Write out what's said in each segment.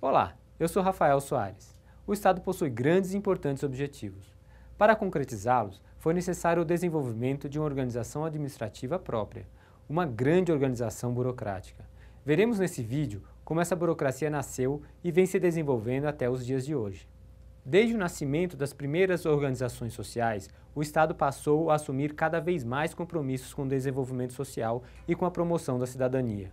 Olá, eu sou Rafael Soares. O Estado possui grandes e importantes objetivos. Para concretizá-los, foi necessário o desenvolvimento de uma organização administrativa própria, uma grande organização burocrática. Veremos nesse vídeo como essa burocracia nasceu e vem se desenvolvendo até os dias de hoje. Desde o nascimento das primeiras organizações sociais, o Estado passou a assumir cada vez mais compromissos com o desenvolvimento social e com a promoção da cidadania.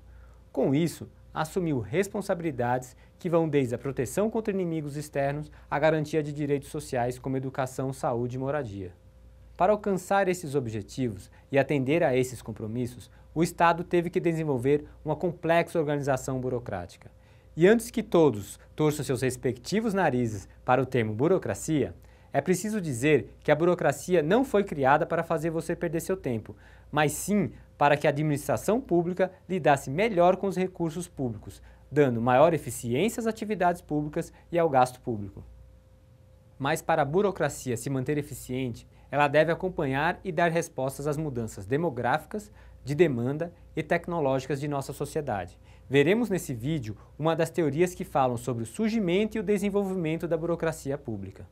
Com isso, assumiu responsabilidades que vão desde a proteção contra inimigos externos à garantia de direitos sociais como educação, saúde e moradia. Para alcançar esses objetivos e atender a esses compromissos, o Estado teve que desenvolver uma complexa organização burocrática. E antes que todos torçam seus respectivos narizes para o termo burocracia, é preciso dizer que a burocracia não foi criada para fazer você perder seu tempo, mas sim para que a administração pública lidasse melhor com os recursos públicos, dando maior eficiência às atividades públicas e ao gasto público. Mas para a burocracia se manter eficiente, ela deve acompanhar e dar respostas às mudanças demográficas, de demanda e tecnológicas de nossa sociedade. Veremos nesse vídeo uma das teorias que falam sobre o surgimento e o desenvolvimento da burocracia pública.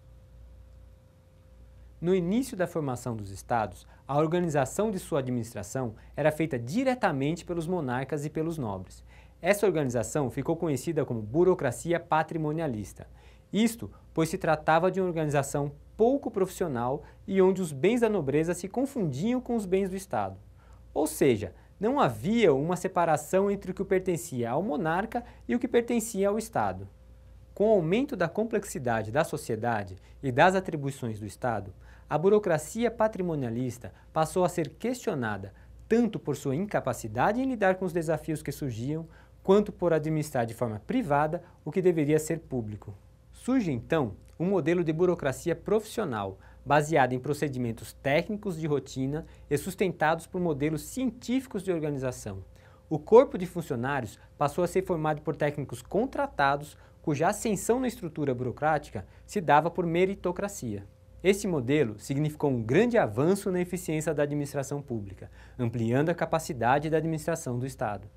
No início da formação dos estados, a organização de sua administração era feita diretamente pelos monarcas e pelos nobres. Essa organização ficou conhecida como burocracia patrimonialista. Isto pois se tratava de uma organização pouco profissional e onde os bens da nobreza se confundiam com os bens do Estado. Ou seja, não havia uma separação entre o que pertencia ao monarca e o que pertencia ao Estado. Com o aumento da complexidade da sociedade e das atribuições do Estado, a burocracia patrimonialista passou a ser questionada tanto por sua incapacidade em lidar com os desafios que surgiam, quanto por administrar de forma privada o que deveria ser público. Surge então um modelo de burocracia profissional, baseado em procedimentos técnicos de rotina e sustentados por modelos científicos de organização. O corpo de funcionários passou a ser formado por técnicos contratados, cuja ascensão na estrutura burocrática se dava por meritocracia. Esse modelo significou um grande avanço na eficiência da administração pública, ampliando a capacidade da administração do Estado.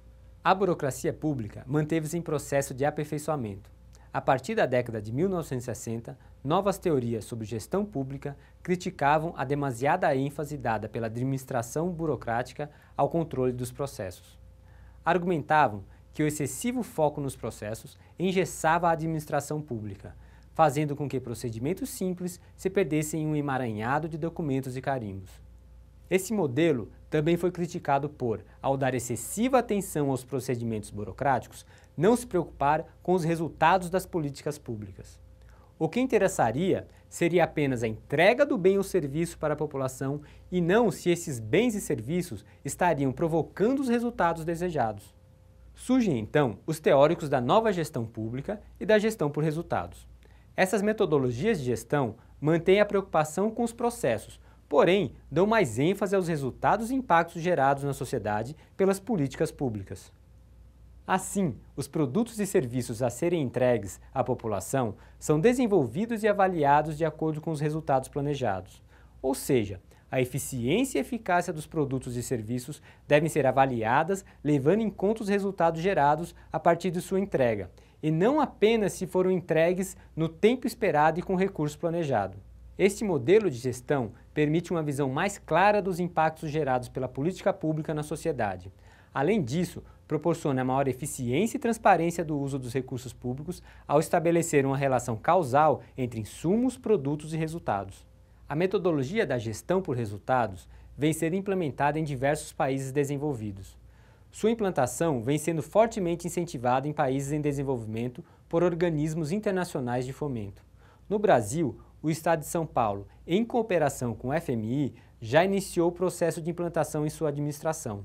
A burocracia pública manteve-se em processo de aperfeiçoamento. A partir da década de 1960, novas teorias sobre gestão pública criticavam a demasiada ênfase dada pela administração burocrática ao controle dos processos. Argumentavam que o excessivo foco nos processos engessava a administração pública, fazendo com que procedimentos simples se perdessem em um emaranhado de documentos e carimbos. Esse modelo também foi criticado por, ao dar excessiva atenção aos procedimentos burocráticos, não se preocupar com os resultados das políticas públicas. O que interessaria seria apenas a entrega do bem ou serviço para a população e não se esses bens e serviços estariam provocando os resultados desejados. Surgem então os teóricos da nova gestão pública e da gestão por resultados. Essas metodologias de gestão mantêm a preocupação com os processos, porém dão mais ênfase aos resultados e impactos gerados na sociedade pelas políticas públicas. Assim, os produtos e serviços a serem entregues à população são desenvolvidos e avaliados de acordo com os resultados planejados. Ou seja, a eficiência e eficácia dos produtos e serviços devem ser avaliadas levando em conta os resultados gerados a partir de sua entrega e não apenas se foram entregues no tempo esperado e com recurso planejado. Este modelo de gestão permite uma visão mais clara dos impactos gerados pela política pública na sociedade. Além disso, proporciona maior eficiência e transparência do uso dos recursos públicos ao estabelecer uma relação causal entre insumos, produtos e resultados. A metodologia da gestão por resultados vem sendo implementada em diversos países desenvolvidos. Sua implantação vem sendo fortemente incentivada em países em desenvolvimento por organismos internacionais de fomento. No Brasil, o Estado de São Paulo, em cooperação com o FMI, já iniciou o processo de implantação em sua administração.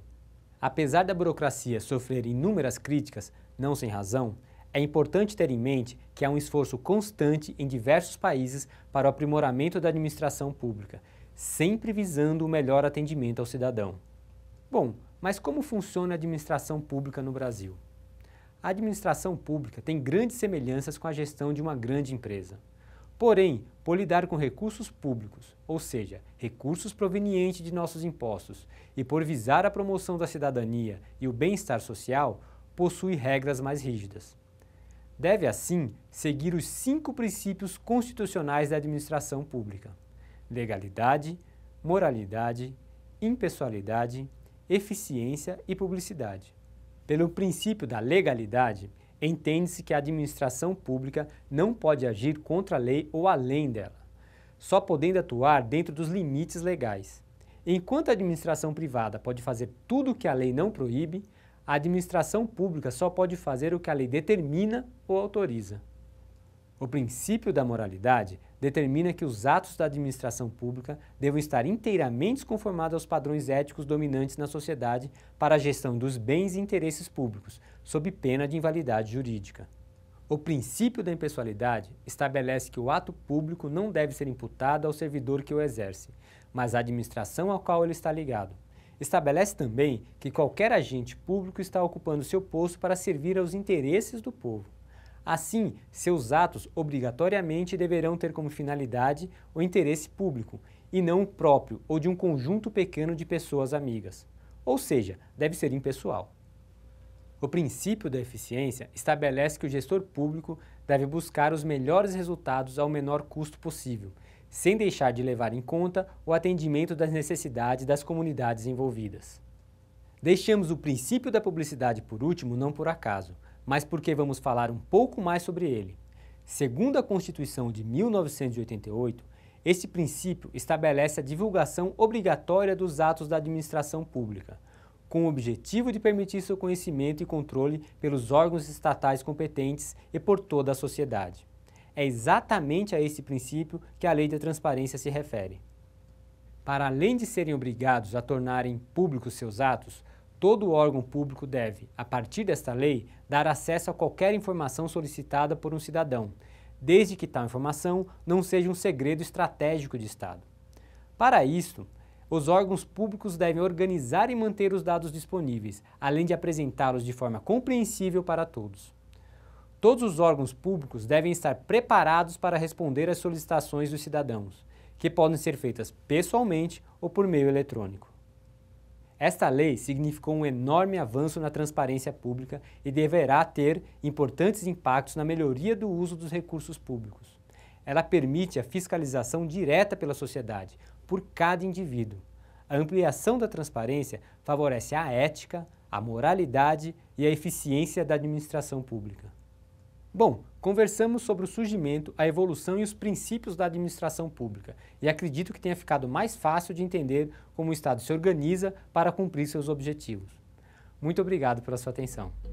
Apesar da burocracia sofrer inúmeras críticas, não sem razão, é importante ter em mente que há um esforço constante em diversos países para o aprimoramento da administração pública, sempre visando o melhor atendimento ao cidadão. Bom, mas como funciona a administração pública no Brasil? A administração pública tem grandes semelhanças com a gestão de uma grande empresa. Porém, por lidar com recursos públicos, ou seja, recursos provenientes de nossos impostos, e por visar a promoção da cidadania e o bem-estar social, possui regras mais rígidas. Deve, assim, seguir os cinco princípios constitucionais da administração pública: legalidade, moralidade, impessoalidade, eficiência e publicidade. Pelo princípio da legalidade, entende-se que a administração pública não pode agir contra a lei ou além dela, só podendo atuar dentro dos limites legais. Enquanto a administração privada pode fazer tudo o que a lei não proíbe, a administração pública só pode fazer o que a lei determina ou autoriza. O princípio da moralidade determina que os atos da administração pública devam estar inteiramente conformados aos padrões éticos dominantes na sociedade para a gestão dos bens e interesses públicos, sob pena de invalidade jurídica. O princípio da impessoalidade estabelece que o ato público não deve ser imputado ao servidor que o exerce, mas à administração ao qual ele está ligado. Estabelece também que qualquer agente público está ocupando seu posto para servir aos interesses do povo. Assim, seus atos obrigatoriamente deverão ter como finalidade o interesse público e não o próprio ou de um conjunto pequeno de pessoas amigas. Ou seja, deve ser impessoal. O princípio da eficiência estabelece que o gestor público deve buscar os melhores resultados ao menor custo possível, sem deixar de levar em conta o atendimento das necessidades das comunidades envolvidas. Deixamos o princípio da publicidade por último não por acaso mas porque vamos falar um pouco mais sobre ele. Segundo a Constituição de 1988, este princípio estabelece a divulgação obrigatória dos atos da administração pública, com o objetivo de permitir seu conhecimento e controle pelos órgãos estatais competentes e por toda a sociedade. É exatamente a esse princípio que a Lei da Transparência se refere. Para além de serem obrigados a tornarem públicos seus atos, Todo órgão público deve, a partir desta lei, dar acesso a qualquer informação solicitada por um cidadão, desde que tal informação não seja um segredo estratégico de Estado. Para isso, os órgãos públicos devem organizar e manter os dados disponíveis, além de apresentá-los de forma compreensível para todos. Todos os órgãos públicos devem estar preparados para responder às solicitações dos cidadãos, que podem ser feitas pessoalmente ou por meio eletrônico. Esta lei significou um enorme avanço na transparência pública e deverá ter importantes impactos na melhoria do uso dos recursos públicos. Ela permite a fiscalização direta pela sociedade, por cada indivíduo. A ampliação da transparência favorece a ética, a moralidade e a eficiência da administração pública. Bom, Conversamos sobre o surgimento, a evolução e os princípios da administração pública, e acredito que tenha ficado mais fácil de entender como o Estado se organiza para cumprir seus objetivos. Muito obrigado pela sua atenção.